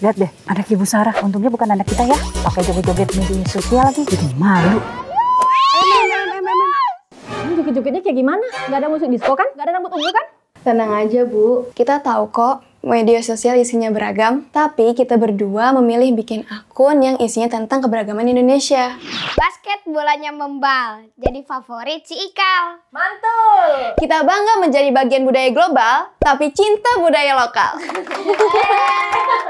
Lihat deh, anak Ibu Sarah. Untungnya bukan anak kita ya. Pakai joget-joget media sosial lagi. Jadi malu. Ini Joget-jogetnya kayak gimana? Gak ada musik disco kan? Gak ada rambut ungu kan? Tenang aja, Bu. Kita tahu kok media sosial isinya beragam, tapi kita berdua memilih bikin akun yang isinya tentang keberagaman Indonesia. Basket bolanya membal, jadi favorit si Ikal. Mantul! Kita bangga menjadi bagian budaya global, tapi cinta budaya lokal.